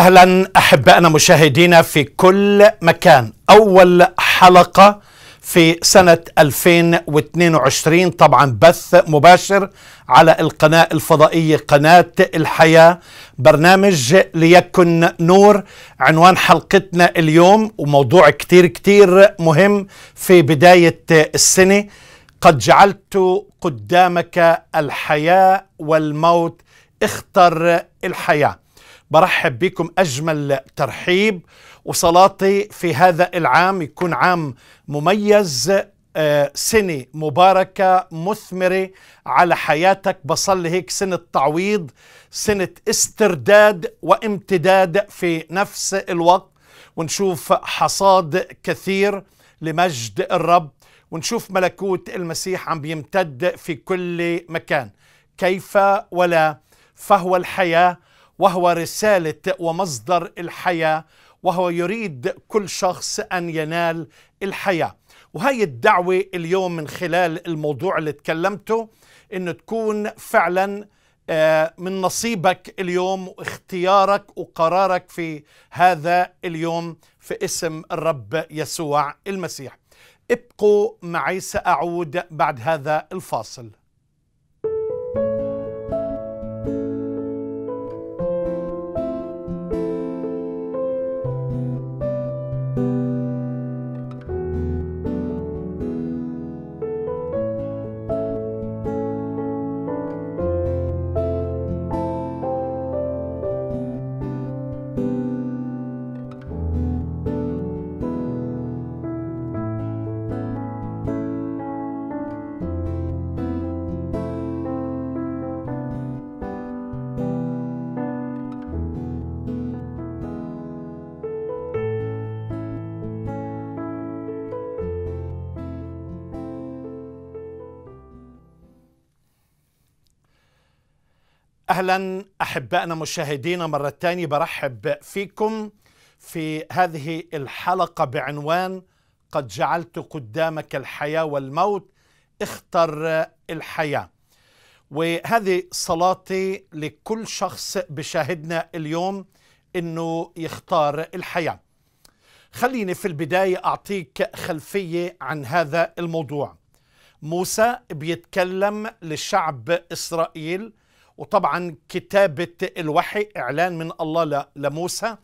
اهلا احبائنا مشاهدينا في كل مكان اول حلقه في سنه 2022 طبعا بث مباشر على القناه الفضائيه قناه الحياه برنامج ليكن نور عنوان حلقتنا اليوم وموضوع كتير كتير مهم في بدايه السنه قد جعلت قدامك الحياه والموت اختر الحياه برحب بكم أجمل ترحيب وصلاتي في هذا العام يكون عام مميز آه، سنة مباركة مثمرة على حياتك بصلي هيك سنة تعويض سنة استرداد وامتداد في نفس الوقت ونشوف حصاد كثير لمجد الرب ونشوف ملكوت المسيح عم بيمتد في كل مكان كيف ولا فهو الحياه وهو رسالة ومصدر الحياة وهو يريد كل شخص أن ينال الحياة وهي الدعوة اليوم من خلال الموضوع اللي تكلمته أن تكون فعلا آه، من نصيبك اليوم واختيارك وقرارك في هذا اليوم في اسم الرب يسوع المسيح ابقوا معي سأعود بعد هذا الفاصل اهلا احبائنا مشاهدينا مره ثانيه برحب فيكم في هذه الحلقه بعنوان قد جعلت قدامك الحياه والموت اختر الحياه وهذه صلاتي لكل شخص بشاهدنا اليوم انه يختار الحياه خليني في البدايه اعطيك خلفيه عن هذا الموضوع موسى بيتكلم لشعب اسرائيل وطبعا كتابة الوحي إعلان من الله لموسى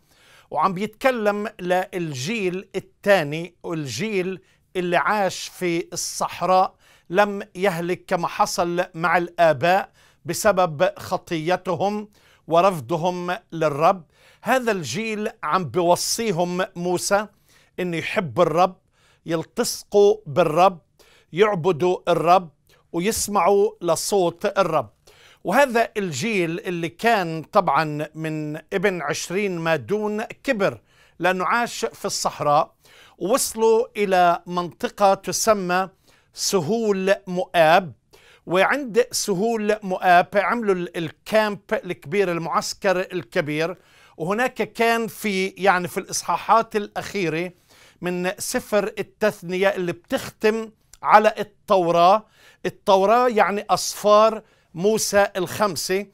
وعم بيتكلم للجيل الثاني والجيل اللي عاش في الصحراء لم يهلك كما حصل مع الآباء بسبب خطيتهم ورفضهم للرب هذا الجيل عم بوصيهم موسى أن يحبوا الرب يلتصقوا بالرب يعبدوا الرب ويسمعوا لصوت الرب وهذا الجيل اللي كان طبعا من ابن عشرين ما دون كبر لأنه عاش في الصحراء وصلوا إلى منطقة تسمى سهول مؤاب وعند سهول مؤاب عملوا الكامب الكبير المعسكر الكبير وهناك كان في يعني في الإصحاحات الأخيرة من سفر التثنية اللي بتختم على التوراة التوراة يعني أصفار موسى الخمسة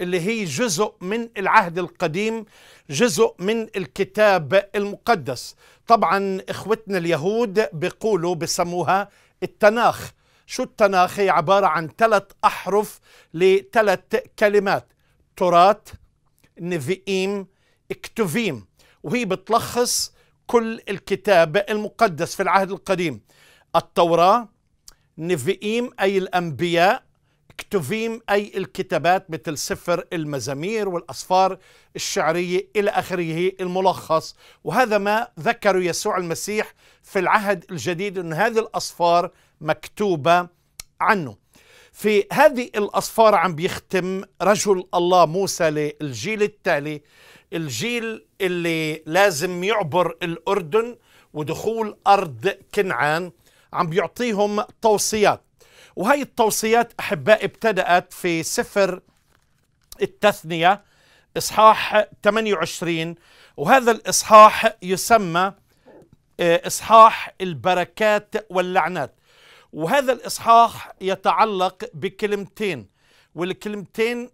اللي هي جزء من العهد القديم جزء من الكتاب المقدس طبعا إخوتنا اليهود بيقولوا بسموها التناخ شو التناخ هي عبارة عن ثلاث أحرف لثلاث كلمات تورات نفئيم اكتوفيم وهي بتلخص كل الكتاب المقدس في العهد القديم التوراة نفئيم أي الأنبياء كتوفيم أي الكتابات مثل سفر المزامير والأصفار الشعرية إلى آخره الملخص وهذا ما ذكر يسوع المسيح في العهد الجديد أن هذه الأصفار مكتوبة عنه في هذه الأصفار عم بيختم رجل الله موسى للجيل التالي الجيل اللي لازم يعبر الأردن ودخول أرض كنعان عم بيعطيهم توصيات وهي التوصيات أحبائي ابتدأت في سفر التثنية إصحاح 28 وهذا الإصحاح يسمى آه، إصحاح البركات واللعنات وهذا الإصحاح يتعلق بكلمتين والكلمتين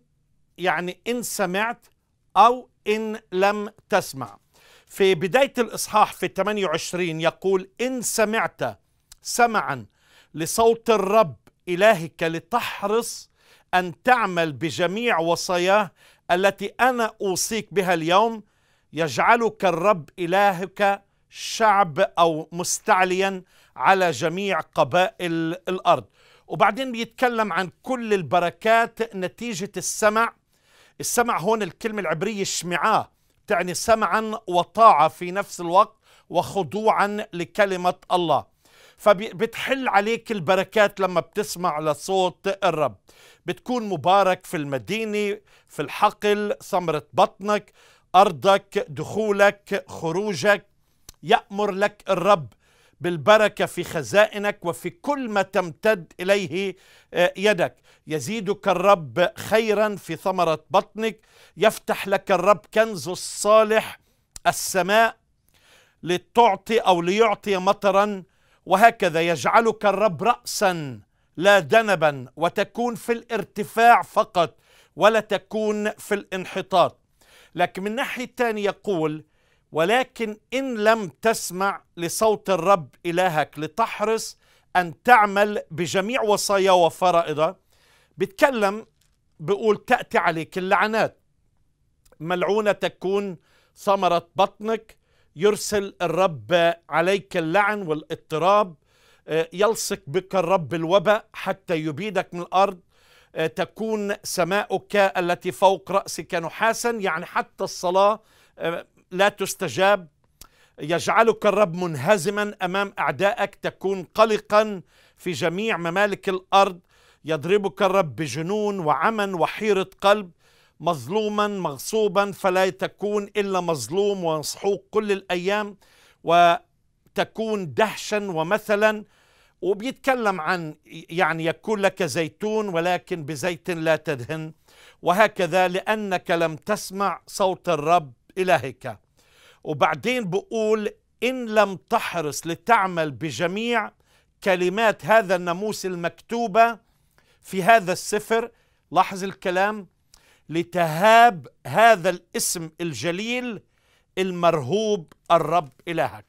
يعني إن سمعت أو إن لم تسمع في بداية الإصحاح في 28 يقول إن سمعت سمعا لصوت الرب إلهك لتحرص أن تعمل بجميع وصاياه التي أنا أوصيك بها اليوم يجعلك الرب إلهك شعب أو مستعليا على جميع قبائل الأرض وبعدين بيتكلم عن كل البركات نتيجة السمع السمع هون الكلمة العبرية شمعاء تعني سمعا وطاعة في نفس الوقت وخضوعا لكلمة الله فبتحل عليك البركات لما بتسمع لصوت الرب بتكون مبارك في المدينة في الحقل ثمرة بطنك أرضك دخولك خروجك يأمر لك الرب بالبركة في خزائنك وفي كل ما تمتد إليه آه، يدك يزيدك الرب خيرا في ثمرة بطنك يفتح لك الرب كنز الصالح السماء لتعطي أو ليعطي مطرا وهكذا يجعلك الرب رأسا لا دنبا وتكون في الارتفاع فقط ولا تكون في الانحطاط لكن من ناحية تانية يقول ولكن إن لم تسمع لصوت الرب إلهك لتحرص أن تعمل بجميع وصايا وفرائضه بتكلم بقول تأتي عليك اللعنات ملعونة تكون ثمرة بطنك يرسل الرب عليك اللعن والاضطراب آه، يلصق بك الرب الوباء حتى يبيدك من الارض آه، تكون سماؤك التي فوق راسك نحاسا يعني حتى الصلاه آه، لا تستجاب يجعلك الرب منهزما امام اعدائك تكون قلقا في جميع ممالك الارض يضربك الرب بجنون وعمى وحيره قلب مظلوما مغصوبا فلا تكون الا مظلوم ومسحوق كل الايام وتكون دهشا ومثلا وبيتكلم عن يعني يكون لك زيتون ولكن بزيت لا تدهن وهكذا لانك لم تسمع صوت الرب الهك وبعدين بقول ان لم تحرص لتعمل بجميع كلمات هذا الناموس المكتوبه في هذا السفر لاحظ الكلام لتهاب هذا الاسم الجليل المرهوب الرب إلهك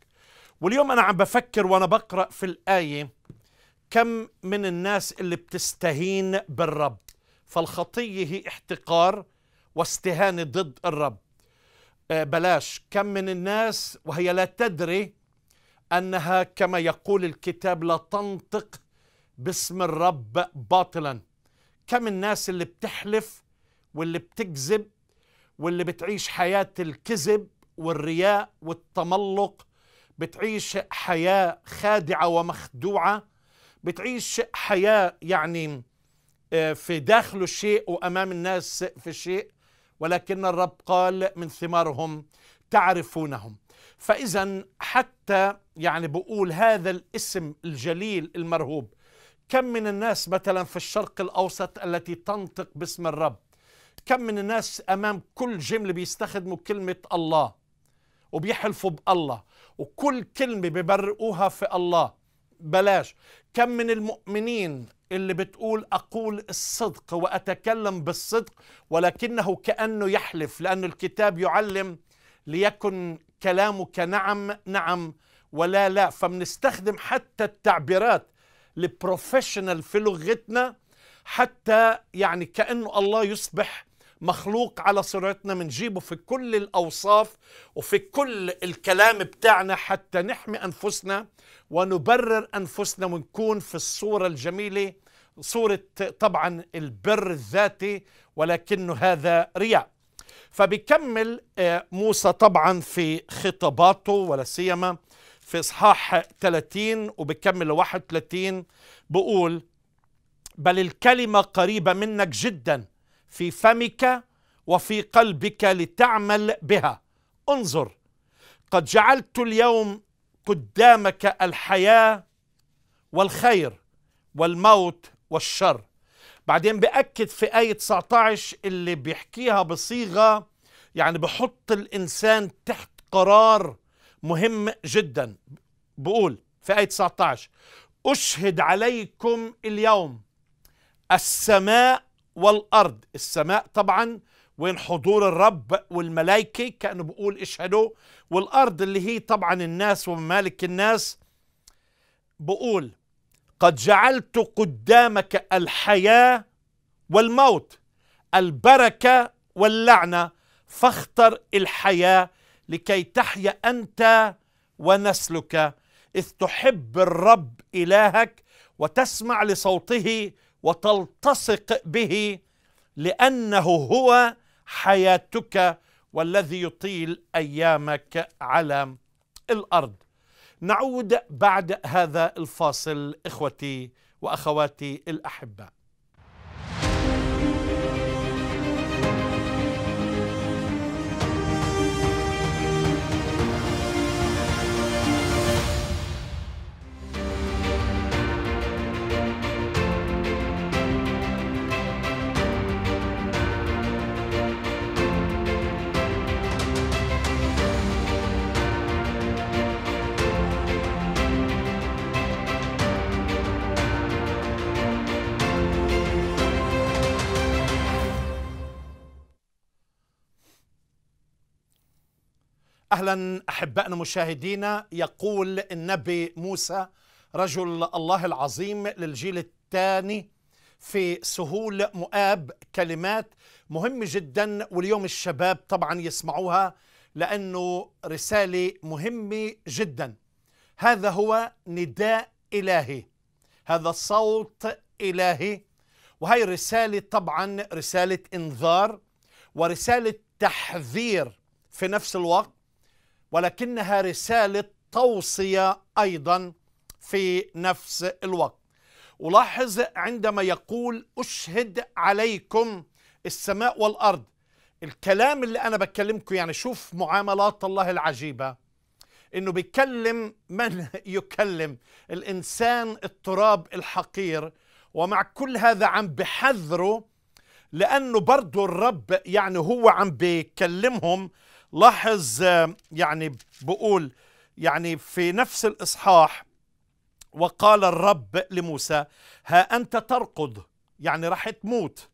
واليوم أنا عم بفكر وأنا بقرأ في الآية كم من الناس اللي بتستهين بالرب فالخطية هي احتقار واستهانة ضد الرب آه، بلاش كم من الناس وهي لا تدري أنها كما يقول الكتاب لا تنطق باسم الرب باطلا كم الناس اللي بتحلف واللي بتكذب واللي بتعيش حياة الكذب والرياء والتملق بتعيش حياة خادعة ومخدوعة بتعيش حياة يعني آه، في داخله شيء وأمام الناس في شيء ولكن الرب قال من ثمارهم تعرفونهم فإذا حتى يعني بقول هذا الاسم الجليل المرهوب كم من الناس مثلا في الشرق الأوسط التي تنطق باسم الرب كم من الناس امام كل جمله بيستخدموا كلمه الله وبيحلفوا بالله وكل كلمه ببرقوها في الله بلاش كم من المؤمنين اللي بتقول اقول الصدق واتكلم بالصدق ولكنه كانه يحلف لان الكتاب يعلم ليكن كلامك نعم نعم ولا لا فبنستخدم حتى التعبيرات البروفيشنال في لغتنا حتى يعني كأنه الله يصبح مخلوق على صورتنا بنجيبه في كل الأوصاف وفي كل الكلام بتاعنا حتى نحمي أنفسنا ونبرر أنفسنا ونكون في الصورة الجميلة صورة طبعا البر الذاتي ولكنه هذا رياء فبيكمل آه، موسى طبعا في خطاباته ولا سيما في اصحاح 30 وبكمل 31 بقول بل الكلمه قريبه منك جدا في فمك وفي قلبك لتعمل بها انظر قد جعلت اليوم قدامك الحياه والخير والموت والشر بعدين بأكد في آية 19 اللي بيحكيها بصيغة يعني بحط الإنسان تحت قرار مهم جدا بقول في آية 19 أشهد عليكم اليوم السماء والارض السماء طبعا وين حضور الرب والملائكه كانه بقول اشهدوا والارض اللي هي طبعا الناس وممالك الناس بقول قد جعلت قدامك الحياه والموت البركه واللعنه فاختر الحياه لكي تحيا انت ونسلك اذ تحب الرب الهك وتسمع لصوته وتلتصق به لانه هو حياتك والذي يطيل ايامك على الارض نعود بعد هذا الفاصل اخوتي واخواتي الاحباء اهلا احبائنا مشاهدينا يقول النبي موسى رجل الله العظيم للجيل الثاني في سهول مؤاب كلمات مهمه جدا واليوم الشباب طبعا يسمعوها لانه رساله مهمه جدا هذا هو نداء الهي هذا صوت الهي وهي رساله طبعا رساله انذار ورساله تحذير في نفس الوقت ولكنها رسالة توصية أيضا في نفس الوقت ولاحظ عندما يقول أشهد عليكم السماء والأرض الكلام اللي أنا بكلمكم يعني شوف معاملات الله العجيبة إنه بيكلم من يكلم الإنسان التراب الحقير ومع كل هذا عم بحذره لأنه برضه الرب يعني هو عم بيكلمهم لاحظ يعني بقول يعني في نفس الإصحاح وقال الرب لموسى ها أنت ترقد يعني راح تموت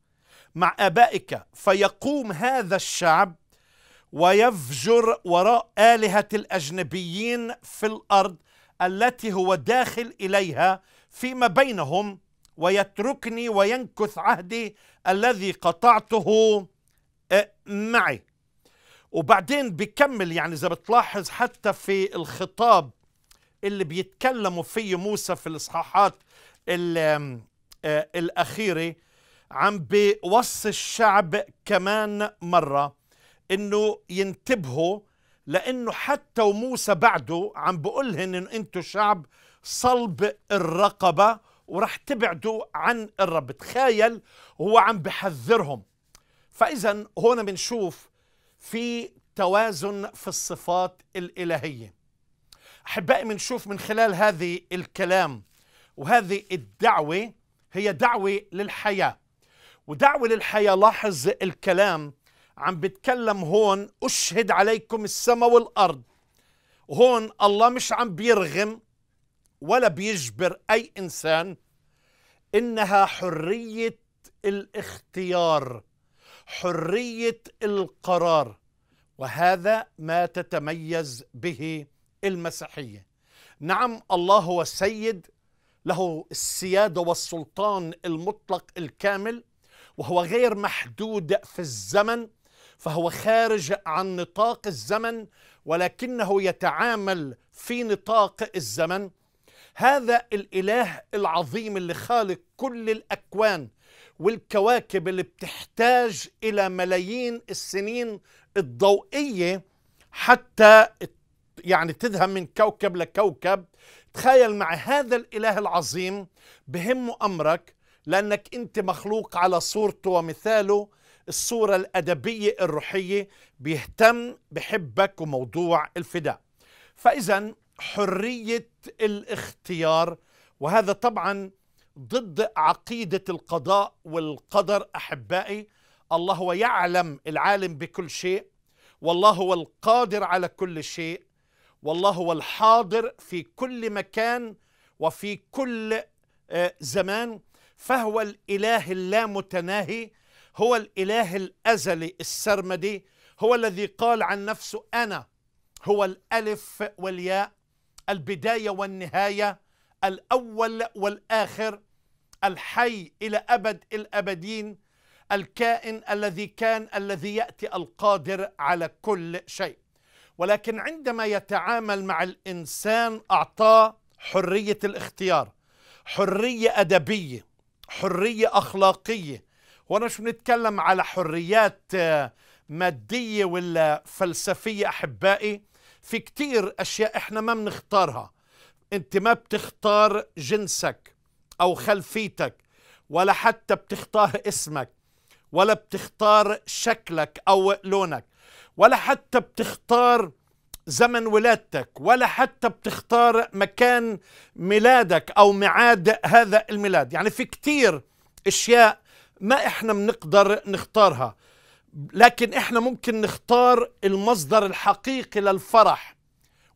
مع أبائك فيقوم هذا الشعب ويفجر وراء آلهة الأجنبيين في الأرض التي هو داخل إليها فيما بينهم ويتركني وينكث عهدي الذي قطعته آه، معي وبعدين بيكمل يعني إذا بتلاحظ حتى في الخطاب اللي بيتكلموا فيه موسى في الإصحاحات آه، الأخيرة عم بيوصي الشعب كمان مرة إنه ينتبهوا لأنه حتى وموسى بعده عم بقولهن إن أنتوا شعب صلب الرقبة ورح تبعدوا عن الرب تخيل هو عم بحذرهم فإذا هون بنشوف في توازن في الصفات الإلهية أحبائي بنشوف من خلال هذه الكلام وهذه الدعوة هي دعوة للحياة ودعوة للحياة لاحظ الكلام عم بتكلم هون أشهد عليكم السماء والأرض هون الله مش عم بيرغم ولا بيجبر أي إنسان إنها حرية الاختيار حريه القرار وهذا ما تتميز به المسيحيه نعم الله هو السيد له السياده والسلطان المطلق الكامل وهو غير محدود في الزمن فهو خارج عن نطاق الزمن ولكنه يتعامل في نطاق الزمن هذا الاله العظيم اللي خالق كل الاكوان والكواكب اللي بتحتاج إلى ملايين السنين الضوئية حتى يعني تذهب من كوكب لكوكب تخيل مع هذا الإله العظيم بهمه أمرك لأنك أنت مخلوق على صورته ومثاله الصورة الأدبية الروحية بيهتم بحبك وموضوع الفداء فإذا حرية الاختيار وهذا طبعا ضد عقيدة القضاء والقدر أحبائي الله هو يعلم العالم بكل شيء والله هو القادر على كل شيء والله هو الحاضر في كل مكان وفي كل آه، زمان فهو الإله اللامتناهي هو الإله الأزلي السرمدي هو الذي قال عن نفسه أنا هو الألف والياء البداية والنهاية الأول والآخر الحي إلى أبد الأبدين الكائن الذي كان الذي يأتي القادر على كل شيء ولكن عندما يتعامل مع الإنسان أعطاه حرية الاختيار حرية أدبية حرية أخلاقية وأنا مش بنتكلم على حريات آه، مادية ولا فلسفية أحبائي في كتير أشياء إحنا ما بنختارها أنت ما بتختار جنسك أو خلفيتك ولا حتى بتختار اسمك ولا بتختار شكلك أو لونك ولا حتى بتختار زمن ولادتك ولا حتى بتختار مكان ميلادك أو ميعاد هذا الميلاد يعني في كتير أشياء ما إحنا بنقدر نختارها لكن إحنا ممكن نختار المصدر الحقيقي للفرح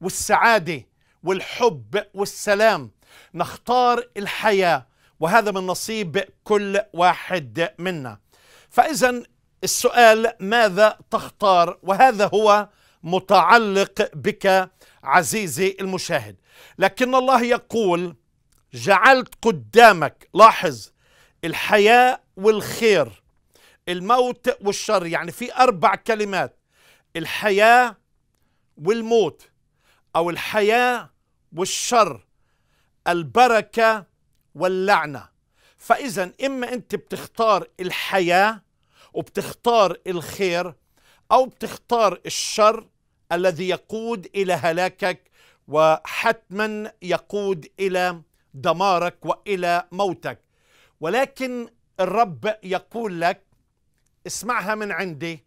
والسعادة والحب والسلام نختار الحياه وهذا من نصيب كل واحد منا فاذا السؤال ماذا تختار وهذا هو متعلق بك عزيزي المشاهد لكن الله يقول جعلت قدامك لاحظ الحياه والخير الموت والشر يعني في اربع كلمات الحياه والموت او الحياه والشر البركة واللعنة فإذا إما أنت بتختار الحياة وبتختار الخير أو بتختار الشر الذي يقود إلى هلاكك وحتما يقود إلى دمارك وإلى موتك ولكن الرب يقول لك اسمعها من عندي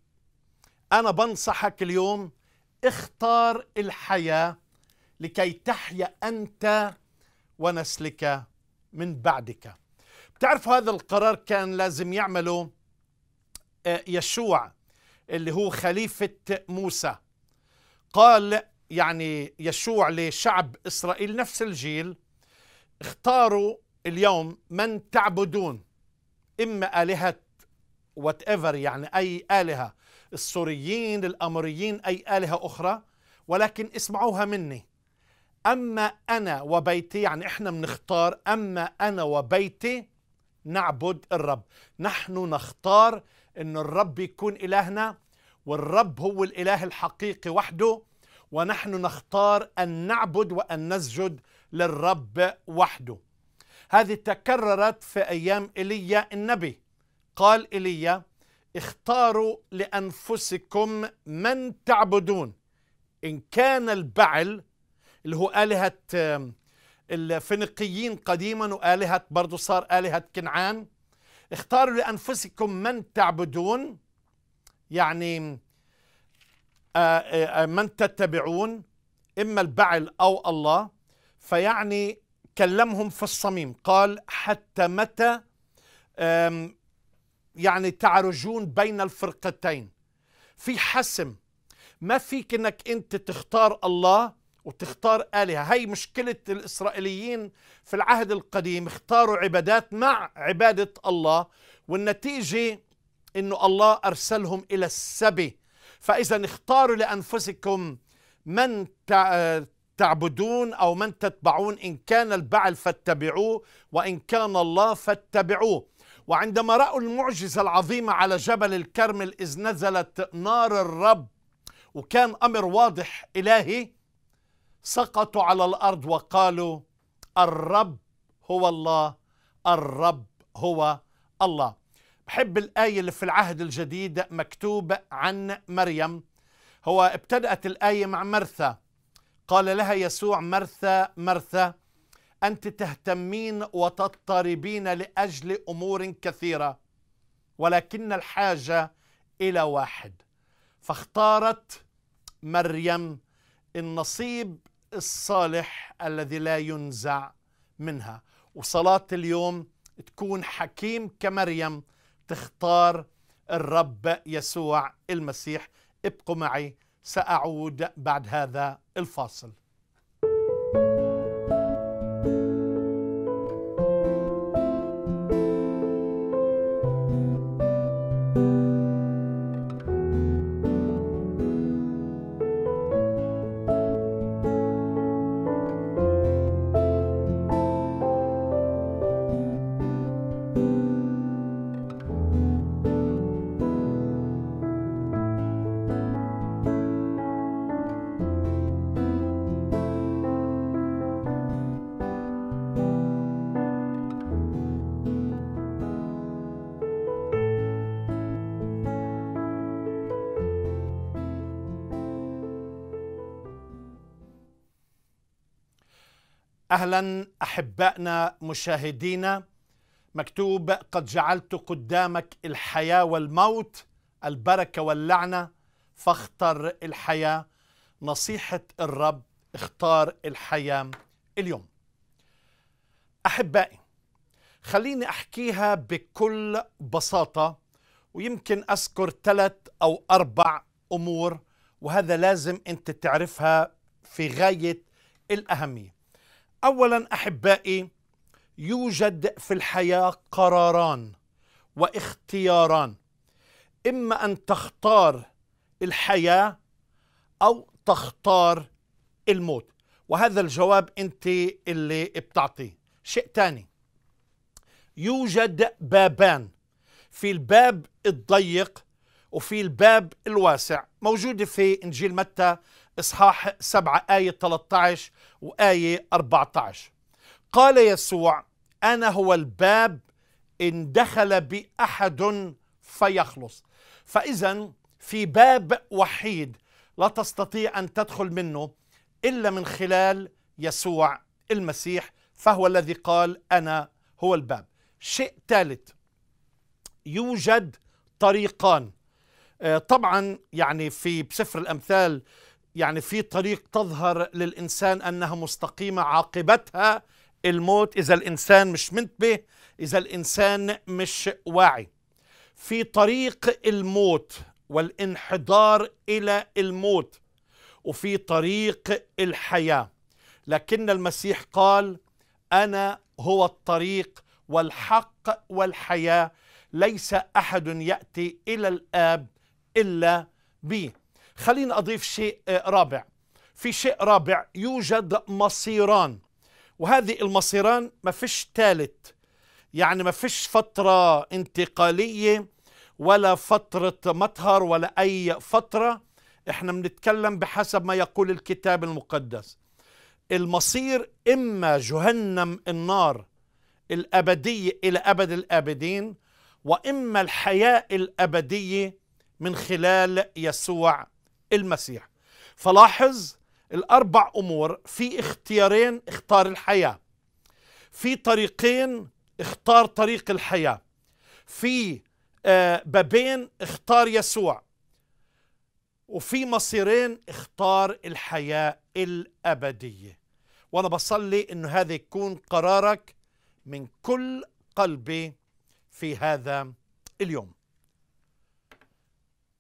أنا بنصحك اليوم اختار الحياة لكي تحيا أنت ونسلك من بعدك بتعرفوا هذا القرار كان لازم يعمله آه، يشوع اللي هو خليفة موسى قال يعني يشوع لشعب إسرائيل نفس الجيل اختاروا اليوم من تعبدون إما آلهة وات ايفر يعني أي آلهة السوريين الأمريين أي آلهة أخرى ولكن اسمعوها مني أما أنا وبيتي يعني إحنا بنختار أما أنا وبيتي نعبد الرب نحن نختار أن الرب يكون إلهنا والرب هو الإله الحقيقي وحده ونحن نختار أن نعبد وأن نسجد للرب وحده هذه تكررت في أيام إيليا النبي قال إيليا اختاروا لأنفسكم من تعبدون إن كان البعل اللي هو آلهة الفينيقيين قديما وآلهة برضه صار آلهة كنعان اختاروا لأنفسكم من تعبدون يعني آه، آه، آه، من تتبعون إما البعل أو الله فيعني كلمهم في الصميم قال حتى متى يعني تعرجون بين الفرقتين في حسم ما فيك انك انت تختار الله وتختار آلهة هاي مشكلة الإسرائيليين في العهد القديم اختاروا عبادات مع عبادة الله والنتيجة أنه الله أرسلهم إلى السبي فإذا اختاروا لأنفسكم من تعبدون أو من تتبعون إن كان البعل فاتبعوه وإن كان الله فاتبعوه وعندما رأوا المعجزة العظيمة على جبل الكرمل إذ نزلت نار الرب وكان أمر واضح إلهي سقطوا على الارض وقالوا الرب هو الله الرب هو الله بحب الايه اللي في العهد الجديد مكتوب عن مريم هو ابتدات الايه مع مرثا قال لها يسوع مرثا مرثا انت تهتمين وتضطربين لاجل امور كثيره ولكن الحاجه الى واحد فاختارت مريم النصيب الصالح الذي لا ينزع منها وصلاة اليوم تكون حكيم كمريم تختار الرب يسوع المسيح ابقوا معي سأعود بعد هذا الفاصل اهلا احبائنا مشاهدينا مكتوب قد جعلت قدامك الحياه والموت البركه واللعنه فاختر الحياه نصيحه الرب اختار الحياه اليوم احبائي خليني احكيها بكل بساطه ويمكن اذكر ثلاث او اربع امور وهذا لازم انت تعرفها في غايه الاهميه اولا احبائي يوجد في الحياه قراران واختياران اما ان تختار الحياه او تختار الموت وهذا الجواب انت اللي بتعطيه شيء ثاني يوجد بابان في الباب الضيق وفي الباب الواسع موجودة في إنجيل متى إصحاح 7 آية 13 وآية 14 قال يسوع أنا هو الباب إن دخل بأحد فيخلص فإذا في باب وحيد لا تستطيع أن تدخل منه إلا من خلال يسوع المسيح فهو الذي قال أنا هو الباب شيء ثالث يوجد طريقان آه، طبعا يعني في سفر الأمثال يعني في طريق تظهر للإنسان أنها مستقيمة عاقبتها الموت إذا الإنسان مش منتبه إذا الإنسان مش واعي في طريق الموت والانحدار إلى الموت وفي طريق الحياة لكن المسيح قال أنا هو الطريق والحق والحياة ليس أحد يأتي إلى الآب إلا بي خلينا أضيف شيء آه، رابع في شيء رابع يوجد مصيران وهذه المصيران ما فيش ثالث يعني ما فيش فترة انتقالية ولا فترة مطهر ولا أي فترة احنا بنتكلم بحسب ما يقول الكتاب المقدس المصير إما جهنم النار الأبدية إلى أبد الآبدين وإما الحياة الأبدية من خلال يسوع المسيح فلاحظ الأربع أمور في اختيارين اختار الحياة في طريقين اختار طريق الحياة في آه، بابين اختار يسوع وفي مصيرين اختار الحياة الأبدية وأنا بصلي أنه هذا يكون قرارك من كل قلبي في هذا اليوم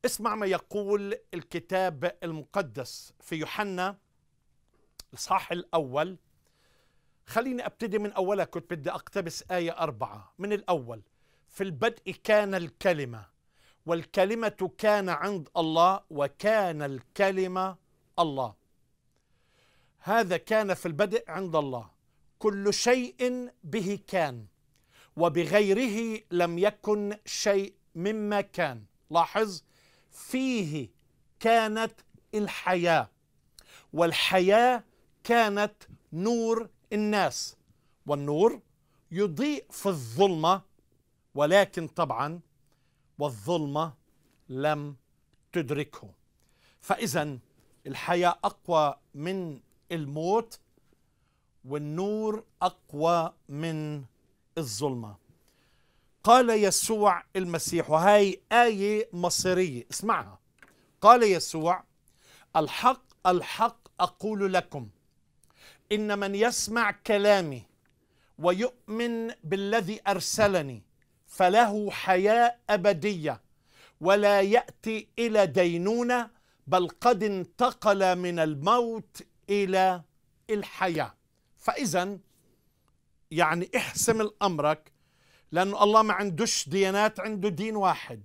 اسمع ما يقول الكتاب المقدس في يوحنا الإصحاح الأول خليني أبتدي من أولها كنت بدي أقتبس آية أربعة من الأول في البدء كان الكلمة والكلمة كان عند الله وكان الكلمة الله هذا كان في البدء عند الله كل شيء به كان وبغيره لم يكن شيء مما كان لاحظ فيه كانت الحياه والحياه كانت نور الناس والنور يضيء في الظلمه ولكن طبعا والظلمه لم تدركه فاذا الحياه اقوى من الموت والنور اقوى من الظلمه قال يسوع المسيح وهي آية مصيرية اسمعها قال يسوع الحق الحق أقول لكم إن من يسمع كلامي ويؤمن بالذي أرسلني فله حياة أبدية ولا يأتي إلى دينونة بل قد انتقل من الموت إلى الحياة فإذا يعني احسم الأمرك لأنه الله ما عندوش ديانات عنده دين واحد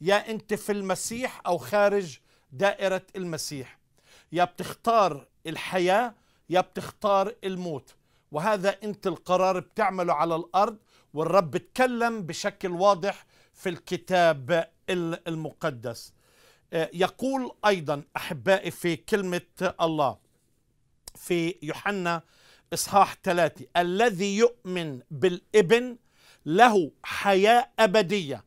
يا أنت في المسيح أو خارج دائرة المسيح يا بتختار الحياة يا بتختار الموت وهذا أنت القرار بتعمله على الأرض والرب تكلم بشكل واضح في الكتاب المقدس آه، يقول أيضا أحبائي في كلمة الله في يوحنا إصحاح ثلاثة الذي يؤمن بالابن له حياة أبدية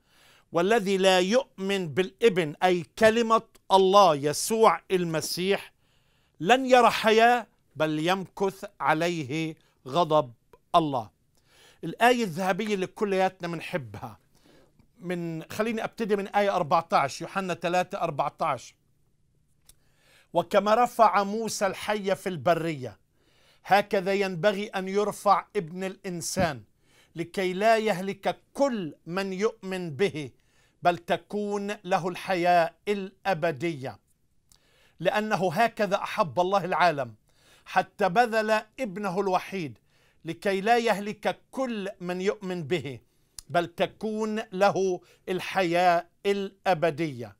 والذي لا يؤمن بالابن أي كلمة الله يسوع المسيح لن يرى حياة بل يمكث عليه غضب الله الآية الذهبية اللي كلياتنا بنحبها من خليني ابتدي من آية 14 يوحنا 3 14 وكما رفع موسى الحي في البرية هكذا ينبغي أن يرفع ابن الإنسان لكي لا يهلك كل من يؤمن به بل تكون له الحياه الابديه لانه هكذا احب الله العالم حتى بذل ابنه الوحيد لكي لا يهلك كل من يؤمن به بل تكون له الحياه الابديه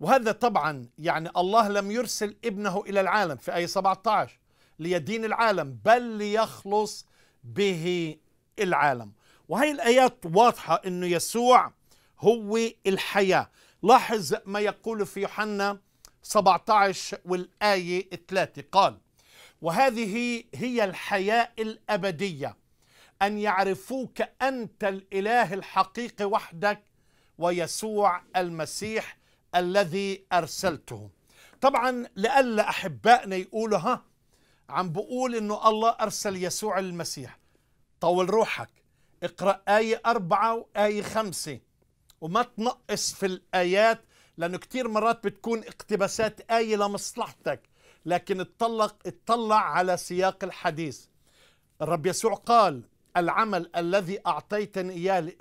وهذا طبعا يعني الله لم يرسل ابنه الى العالم في اي 17 ليدين العالم بل ليخلص به العالم وهي الآيات واضحة أنه يسوع هو الحياة لاحظ ما يقول في يوحنا 17 والآية 3 قال وهذه هي الحياة الأبدية أن يعرفوك أنت الإله الحقيقي وحدك ويسوع المسيح الذي أرسلته طبعا لألا أحبائنا يقولوا ها عم بقول إنه الله أرسل يسوع المسيح طول روحك اقرأ آية أربعة وآية خمسة وما تنقص في الآيات لأنه كتير مرات بتكون اقتباسات آية لمصلحتك لكن اتطلق اتطلع على سياق الحديث الرب يسوع قال العمل الذي أعطيتني إياه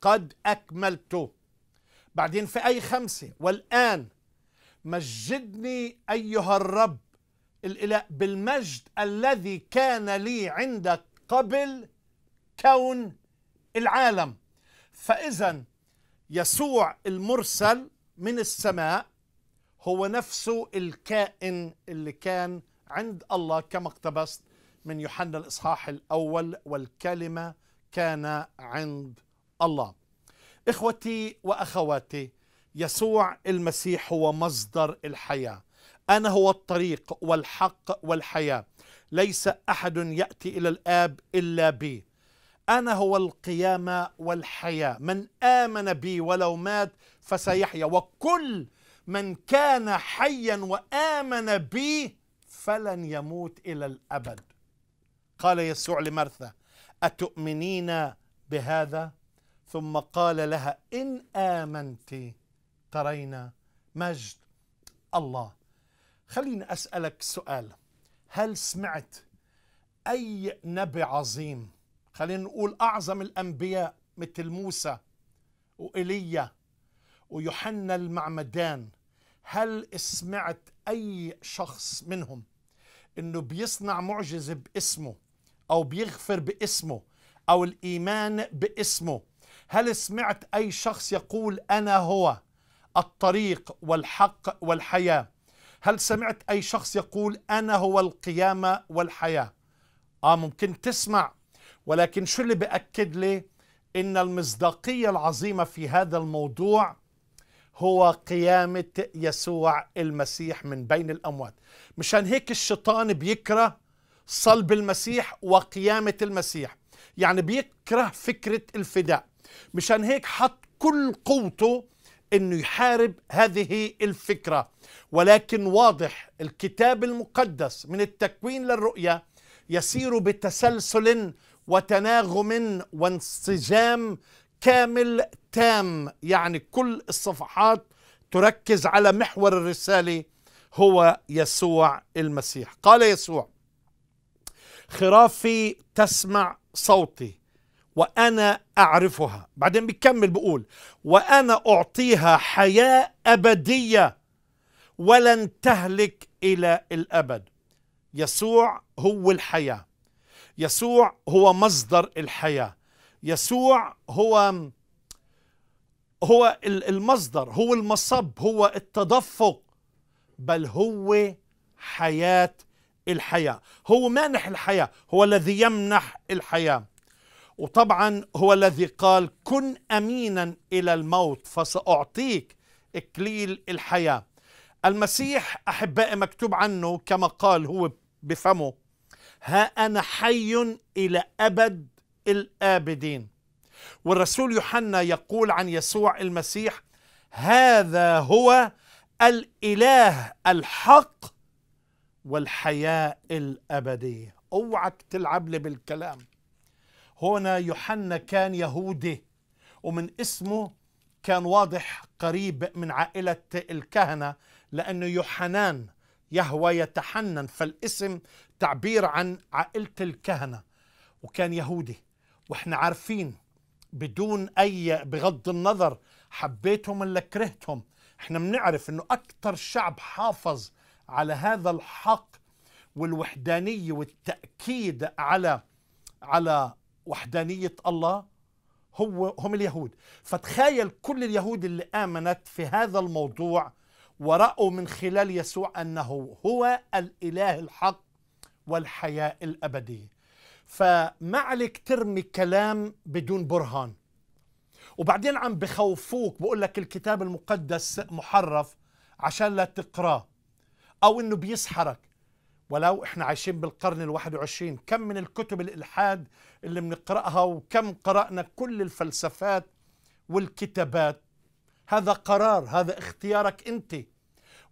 قد أكملته بعدين في أي خمسة والآن مجدني أيها الرب الإله بالمجد الذي كان لي عندك قبل كون العالم فإذا يسوع المرسل من السماء هو نفسه الكائن اللي كان عند الله كما اقتبست من يوحنا الإصحاح الأول والكلمة كان عند الله إخوتي وأخواتي يسوع المسيح هو مصدر الحياة أنا هو الطريق والحق والحياة ليس أحد يأتي إلى الآب إلا بي أنا هو القيامة والحياة من آمن بي ولو مات فسيحيا وكل من كان حيا وآمن بي فلن يموت إلى الأبد قال يسوع لمرثا أتؤمنين بهذا ثم قال لها إن آمنت ترين مجد الله خليني أسألك سؤال هل سمعت أي نبي عظيم خلينا نقول أعظم الأنبياء مثل موسى وإيليا ويوحنا المعمدان هل سمعت أي شخص منهم إنه بيصنع معجزة باسمه أو بيغفر باسمه أو الإيمان باسمه هل سمعت أي شخص يقول أنا هو الطريق والحق والحياة هل سمعت أي شخص يقول أنا هو القيامة والحياة آه ممكن تسمع ولكن شو اللي بأكد لي إن المصداقية العظيمة في هذا الموضوع هو قيامة يسوع المسيح من بين الأموات مشان هيك الشيطان بيكره صلب المسيح وقيامة المسيح يعني بيكره فكرة الفداء مشان هيك حط كل قوته انه يحارب هذه الفكره ولكن واضح الكتاب المقدس من التكوين للرؤيا يسير بتسلسل وتناغم وانسجام كامل تام يعني كل الصفحات تركز على محور الرساله هو يسوع المسيح قال يسوع خرافي تسمع صوتي وانا اعرفها بعدين بيكمل بقول وانا اعطيها حياه ابديه ولن تهلك الى الابد يسوع هو الحياه يسوع هو مصدر الحياة يسوع هو هو المصدر هو المصب هو التدفق بل هو حياة الحياة هو مانح الحياة هو الذي يمنح الحياة وطبعا هو الذي قال كن أمينا إلى الموت فسأعطيك إكليل الحياة المسيح أحبائي مكتوب عنه كما قال هو بفمه ها أنا حي إلى أبد الآبدين والرسول يوحنا يقول عن يسوع المسيح هذا هو الإله الحق والحياة الأبدية اوعك تلعب لي بالكلام هنا يوحنا كان يهودي ومن اسمه كان واضح قريب من عائلة الكهنة لأنه يوحنان يهوى يتحنن فالاسم تعبير عن عائلة الكهنة وكان يهودي واحنا عارفين بدون أي بغض النظر حبيتهم ولا كرهتهم احنا بنعرف انه أكثر شعب حافظ على هذا الحق والوحدانية والتأكيد على على وحدانية الله هو هم اليهود فتخيل كل اليهود اللي آمنت في هذا الموضوع ورأوا من خلال يسوع أنه هو الإله الحق والحياة الأبدية فما عليك ترمي كلام بدون برهان وبعدين عم بخوفوك بقول لك الكتاب المقدس محرف عشان لا تقراه أو إنه بيسحرك ولو احنا عايشين بالقرن ال21 كم من الكتب الالحاد اللي بنقراها وكم قرانا كل الفلسفات والكتابات هذا قرار هذا اختيارك انت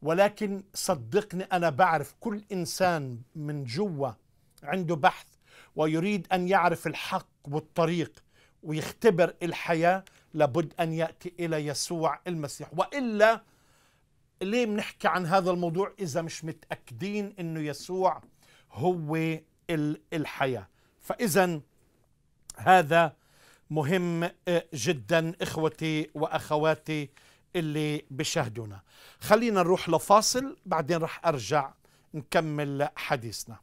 ولكن صدقني أنا بعرف كل إنسان من جوا عنده بحث ويريد أن يعرف الحق والطريق ويختبر الحياة لابد أن يأتي إلى يسوع المسيح وإلا ليه بنحكي عن هذا الموضوع إذا مش متأكدين أنه يسوع هو الحياة فإذا هذا مهم آه، جدا إخوتي وأخواتي اللي بشاهدونا خلينا نروح لفاصل بعدين رح أرجع نكمل حديثنا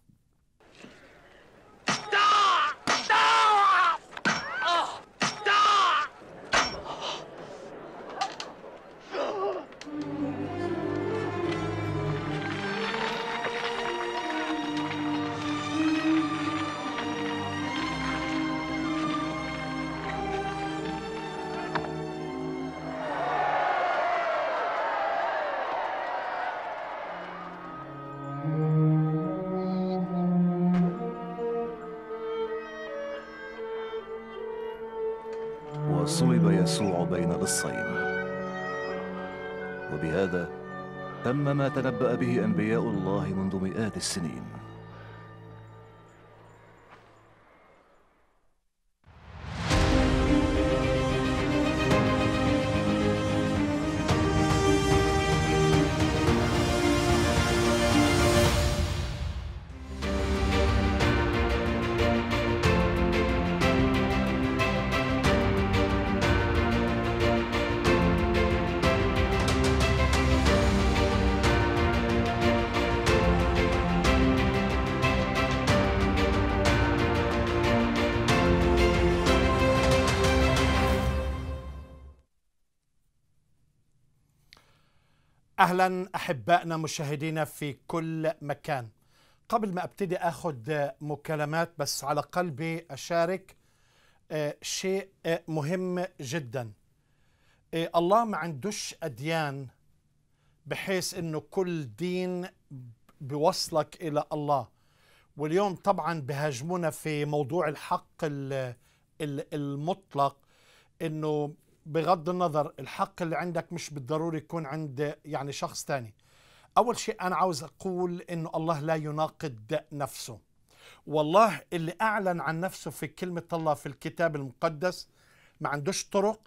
وصلب يسوع بين لصين وبهذا تم ما تنبأ به أنبياء الله منذ مئات السنين احبائنا مشاهدينا في كل مكان قبل ما ابتدي اخذ مكالمات بس على قلبي اشارك آه، شيء آه، مهم جدا آه، الله ما عندوش اديان بحيث انه كل دين بوصلك الى الله واليوم طبعا بهاجمونا في موضوع الحق المطلق انه بغض النظر الحق اللي عندك مش بالضروري يكون عند يعني شخص تاني أول شيء أنا عاوز أقول إنه الله لا يناقض نفسه والله اللي أعلن عن نفسه في كلمة الله في الكتاب المقدس ما عندوش طرق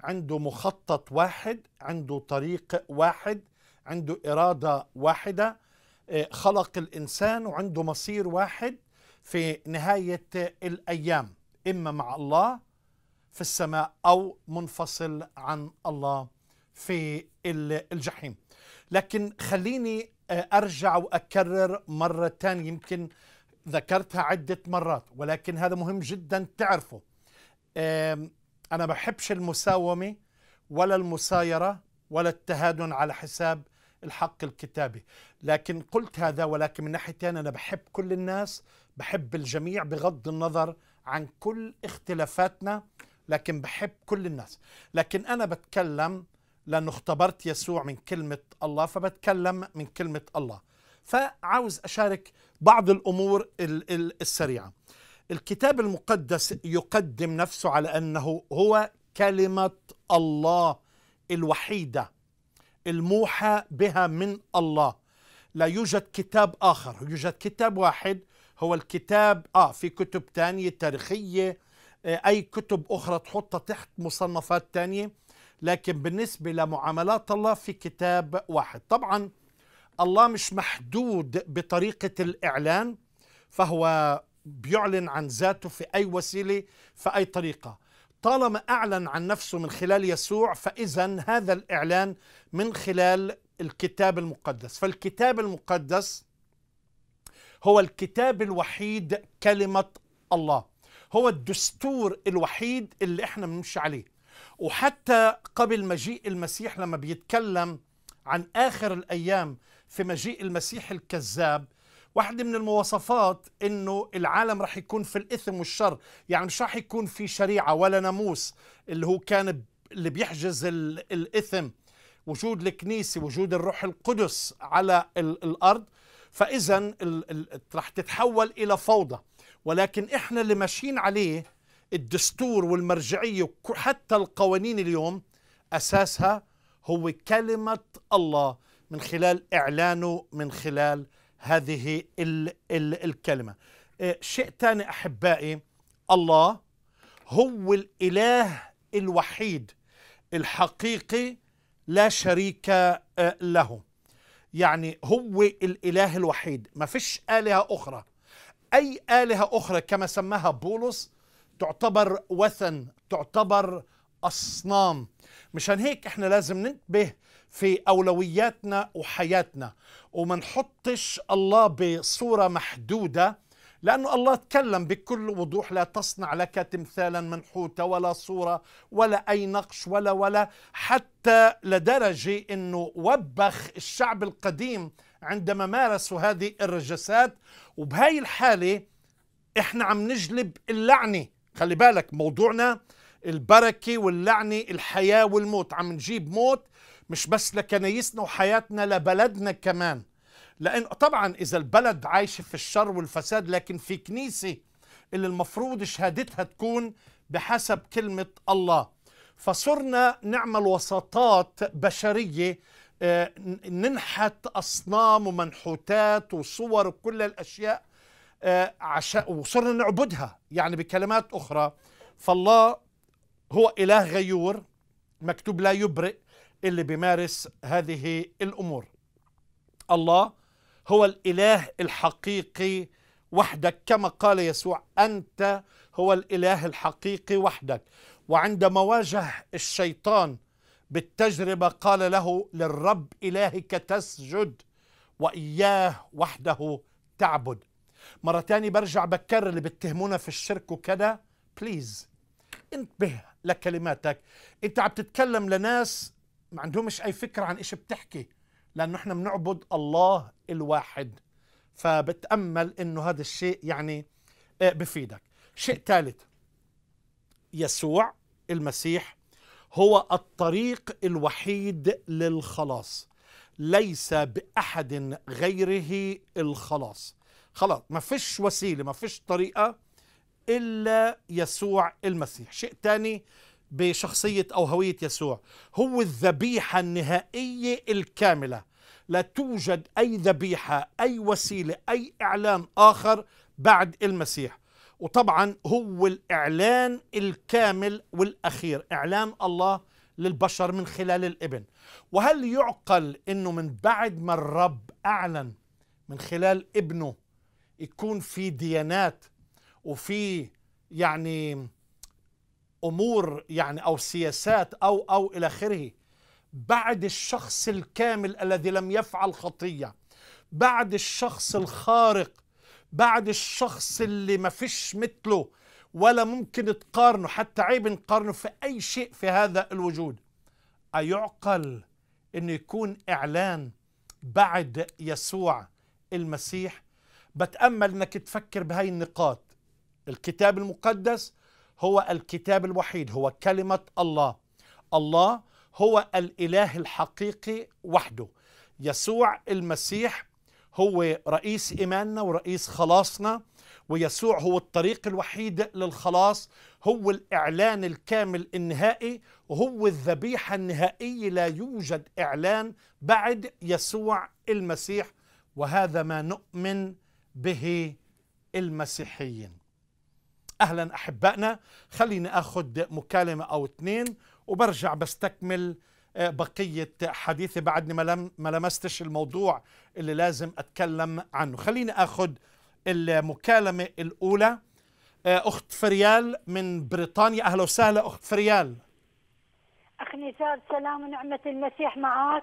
عنده مخطط واحد عنده طريق واحد عنده إرادة واحدة آه، خلق الإنسان وعنده مصير واحد في نهاية الأيام إما مع الله في السماء أو منفصل عن الله في الجحيم لكن خليني آه، أرجع وأكرر مرة تانية يمكن ذكرتها عدة مرات ولكن هذا مهم جدا تعرفه أنا بحبش المساومة ولا المسايرة ولا التهادن على حساب الحق الكتابي لكن قلت هذا ولكن من ناحيه ثانيه أنا بحب كل الناس بحب الجميع بغض النظر عن كل اختلافاتنا لكن بحب كل الناس لكن أنا بتكلم لأنه اختبرت يسوع من كلمة الله فبتكلم من كلمة الله فعاوز أشارك بعض الأمور السريعة الكتاب المقدس يقدم نفسه على أنه هو كلمة الله الوحيدة الموحى بها من الله لا يوجد كتاب آخر يوجد كتاب واحد هو الكتاب آه في كتب تانية تاريخية آه، أي كتب أخرى تحطها تحت مصنفات تانية لكن بالنسبة لمعاملات الله في كتاب واحد طبعا الله مش محدود بطريقة الإعلان فهو بيعلن عن ذاته في أي وسيلة في أي طريقة طالما أعلن عن نفسه من خلال يسوع فإذا هذا الإعلان من خلال الكتاب المقدس فالكتاب المقدس هو الكتاب الوحيد كلمة الله هو الدستور الوحيد اللي احنا بنمشي عليه وحتى قبل مجيء المسيح لما بيتكلم عن آخر الأيام في مجيء المسيح الكذاب واحدة من المواصفات انه العالم رح يكون في الاثم والشر يعني مش رح يكون في شريعة ولا ناموس اللي هو كان اللي بيحجز الاثم وجود الكنيسة وجود الروح القدس على الارض فاذا رح تتحول الى فوضى ولكن احنا اللي ماشيين عليه الدستور والمرجعية حتى القوانين اليوم أساسها هو كلمة الله من خلال إعلانه من خلال هذه الـ الـ الكلمة إيه، شيء ثاني أحبائي الله هو الإله الوحيد الحقيقي لا شريك آه، له يعني هو الإله الوحيد ما فيش آلهة أخرى أي آلهة أخرى كما سماها بولس تعتبر وثن تعتبر أصنام مشان هيك احنا لازم ننتبه في أولوياتنا وحياتنا وما نحطش الله بصورة محدودة لأنه الله تكلم بكل وضوح لا تصنع لك تمثالا منحوتة ولا صورة ولا أي نقش ولا ولا حتى لدرجة أنه وبخ الشعب القديم عندما مارسوا هذه الرجسات وبهاي الحالة احنا عم نجلب اللعنة خلي بالك موضوعنا البركة واللعنة الحياة والموت عم نجيب موت مش بس لكنايسنا وحياتنا لبلدنا كمان لأن طبعا إذا البلد عايشة في الشر والفساد لكن في كنيسة اللي المفروض شهادتها تكون بحسب كلمة الله فصرنا نعمل وساطات بشرية آه، ننحت أصنام ومنحوتات وصور وكل الأشياء آه، عشان وصرنا نعبدها يعني بكلمات أخرى فالله هو إله غيور مكتوب لا يبرئ اللي بيمارس هذه الأمور الله هو الإله الحقيقي وحدك كما قال يسوع أنت هو الإله الحقيقي وحدك وعندما واجه الشيطان بالتجربة قال له للرب إلهك تسجد وإياه وحده تعبد مرة تاني برجع بكرر اللي بتهمونا في الشرك وكذا بليز انتبه لكلماتك انت عم تتكلم لناس ما عندهمش اي فكرة عن ايش بتحكي لانه احنا بنعبد الله الواحد فبتأمل انه هذا الشيء يعني آه، بفيدك شيء ثالث يسوع المسيح هو الطريق الوحيد للخلاص ليس بأحد غيره الخلاص خلاص ما فيش وسيلة ما فيش طريقة إلا يسوع المسيح شيء تاني بشخصية أو هوية يسوع هو الذبيحة النهائية الكاملة لا توجد أي ذبيحة أي وسيلة أي إعلان آخر بعد المسيح وطبعا هو الإعلان الكامل والأخير إعلان الله للبشر من خلال الابن وهل يعقل أنه من بعد ما الرب أعلن من خلال ابنه يكون في ديانات وفي يعني امور يعني او سياسات او او الى اخره بعد الشخص الكامل الذي لم يفعل خطيه بعد الشخص الخارق بعد الشخص اللي ما فيش مثله ولا ممكن تقارنه حتى عيب نقارنه في أي شيء في هذا الوجود أيعقل أن يكون إعلان بعد يسوع المسيح بتأمل أنك تفكر بهاي النقاط الكتاب المقدس هو الكتاب الوحيد هو كلمة الله الله هو الإله الحقيقي وحده يسوع المسيح هو رئيس إيماننا ورئيس خلاصنا ويسوع هو الطريق الوحيد للخلاص هو الإعلان الكامل النهائي وهو الذبيحة النهائية لا يوجد إعلان بعد يسوع المسيح وهذا ما نؤمن به المسيحيين أهلا أحبائنا خليني أخذ مكالمة أو اثنين وبرجع بستكمل بقية حديثي بعدني ما, لمستش الموضوع اللي لازم أتكلم عنه خليني أخذ المكالمة الأولى آه، أخت فريال من بريطانيا أهلا وسهلا أخت فريال أخ نزار سلام ونعمة المسيح معك